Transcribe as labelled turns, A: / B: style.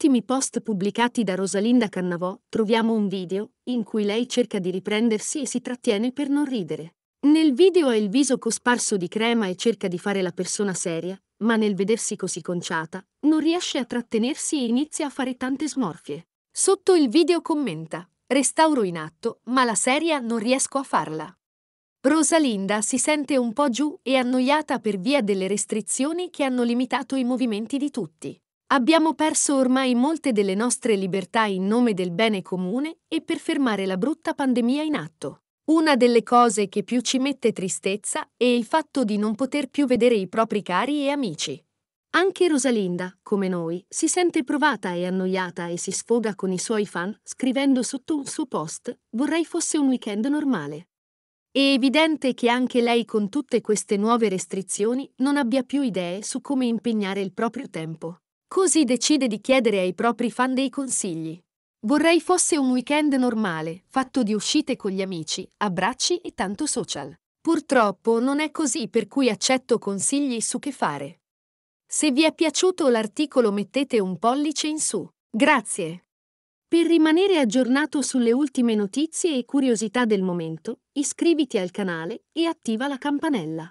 A: ultimi post pubblicati da Rosalinda Cannavò troviamo un video in cui lei cerca di riprendersi e si trattiene per non ridere. Nel video ha il viso cosparso di crema e cerca di fare la persona seria, ma nel vedersi così conciata, non riesce a trattenersi e inizia a fare tante smorfie. Sotto il video commenta: Restauro in atto, ma la seria non riesco a farla. Rosalinda si sente un po' giù e annoiata per via delle restrizioni che hanno limitato i movimenti di tutti. Abbiamo perso ormai molte delle nostre libertà in nome del bene comune e per fermare la brutta pandemia in atto. Una delle cose che più ci mette tristezza è il fatto di non poter più vedere i propri cari e amici. Anche Rosalinda, come noi, si sente provata e annoiata e si sfoga con i suoi fan scrivendo sotto un suo post vorrei fosse un weekend normale. È evidente che anche lei con tutte queste nuove restrizioni non abbia più idee su come impegnare il proprio tempo. Così decide di chiedere ai propri fan dei consigli. Vorrei fosse un weekend normale, fatto di uscite con gli amici, abbracci e tanto social. Purtroppo non è così per cui accetto consigli su che fare. Se vi è piaciuto l'articolo mettete un pollice in su. Grazie. Per rimanere aggiornato sulle ultime notizie e curiosità del momento, iscriviti al canale e attiva la campanella.